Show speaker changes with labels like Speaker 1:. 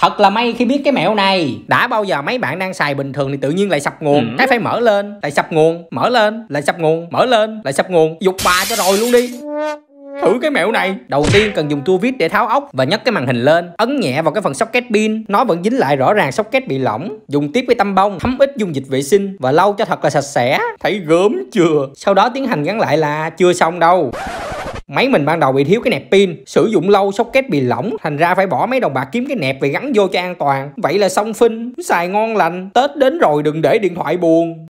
Speaker 1: Thật là may khi biết cái mẹo này Đã bao giờ mấy bạn đang xài bình thường thì tự nhiên lại sập nguồn ừ. Cái phải mở lên, lại sập nguồn, mở lên, lại sập nguồn, mở lên, lại sập nguồn Dục bà cho rồi luôn đi thử cái mẹo này đầu tiên cần dùng tua vít để tháo ốc và nhấc cái màn hình lên ấn nhẹ vào cái phần socket pin nó vẫn dính lại rõ ràng socket bị lỏng dùng tiếp cái tăm bông thấm ít dung dịch vệ sinh và lau cho thật là sạch sẽ thấy gớm chưa sau đó tiến hành gắn lại là chưa xong đâu máy mình ban đầu bị thiếu cái nẹp pin sử dụng lâu socket bị lỏng thành ra phải bỏ mấy đồng bạc kiếm cái nẹp về gắn vô cho an toàn vậy là xong phin xài ngon lành tết đến rồi đừng để điện thoại buồn